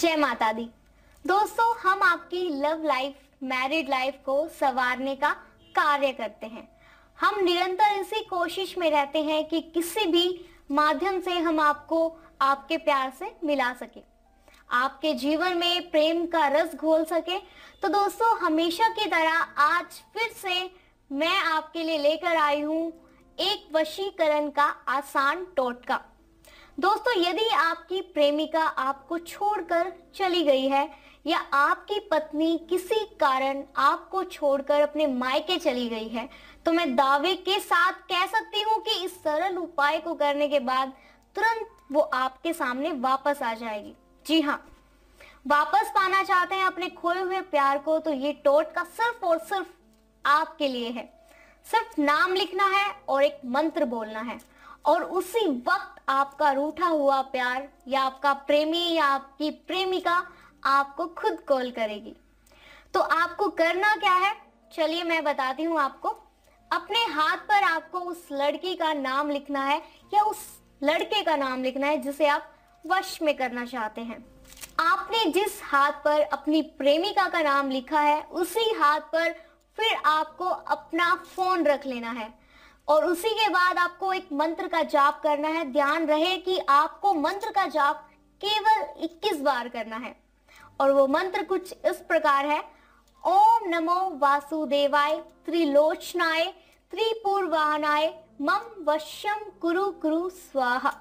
जय माता दी दोस्तों हम आपकी लव लाइफ मैरिड लाइफ को सवारने का कार्य करते हैं हम निरंतर इसी कोशिश में रहते हैं कि किसी भी माध्यम से हम आपको आपके प्यार से मिला सके आपके जीवन में प्रेम का रस घोल सके तो दोस्तों हमेशा की तरह आज फिर से मैं आपके लिए लेकर आई हूं एक वशीकरण का आसान टोटका दोस्तों यदि आपकी प्रेमिका आपको छोड़कर चली गई है या आपकी पत्नी किसी कारण आपको छोड़कर अपने मायके चली गई है तो मैं दावे के साथ कह सकती हूँ कि इस सरल उपाय को करने के बाद तुरंत वो आपके सामने वापस आ जाएगी जी हाँ वापस पाना चाहते हैं अपने खोए हुए प्यार को तो ये टोटका सिर्फ और सिर्फ आपके लिए है सिर्फ नाम लिखना है और एक मंत्र बोलना है और उसी वक्त आपका रूठा हुआ प्यार या आपका प्रेमी या आपकी प्रेमिका आपको खुद कॉल करेगी तो आपको करना क्या है चलिए मैं बताती हूं आपको अपने हाथ पर आपको उस लड़की का नाम लिखना है या उस लड़के का नाम लिखना है जिसे आप वश में करना चाहते हैं आपने जिस हाथ पर अपनी प्रेमिका का नाम लिखा है उसी हाथ पर फिर आपको अपना फोन रख लेना है और उसी के बाद आपको एक मंत्र का जाप करना है ध्यान रहे कि आपको मंत्र का जाप केवल 21 बार करना है और वो मंत्र कुछ इस प्रकार है ओम नमो वासुदेवाय त्रिलोचनाय त्रिपूर्वाहनाय मम वश्यम कुरु कुरु स्वाहा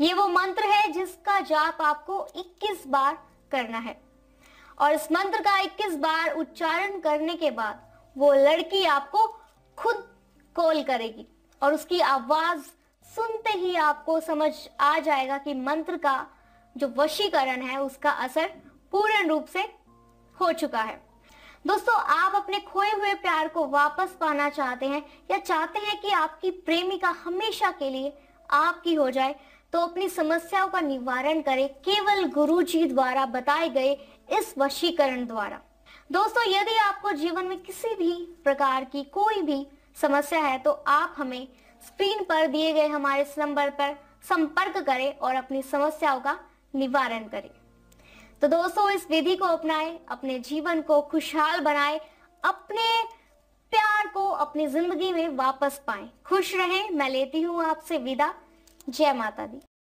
ये वो मंत्र है जिसका जाप आपको 21 बार करना है और इस मंत्र का 21 बार उच्चारण करने के बाद वो लड़की आपको खुद कॉल करेगी और उसकी आवाज सुनते ही आपको समझ आ जाएगा कि मंत्र का जो वशीकरण है उसका असर पूर्ण रूप से हो चुका है दोस्तों आप अपने खोए हुए प्यार को वापस पाना चाहते हैं या चाहते हैं कि आपकी प्रेमिका हमेशा के लिए आपकी हो जाए तो अपनी समस्याओं का निवारण करें केवल गुरु जी द्वारा बताए गए इस वशीकरण द्वारा दोस्तों यदि आपको जीवन में किसी भी प्रकार की कोई भी समस्या है तो आप हमें स्क्रीन पर दिए गए हमारे इस नंबर पर संपर्क करें और अपनी समस्याओं का निवारण करें तो दोस्तों इस विधि को अपनाएं अपने जीवन को खुशहाल बनाएं अपने प्यार को अपनी जिंदगी में वापस पाएं खुश रहें मैं लेती हूं आपसे विदा जय माता दी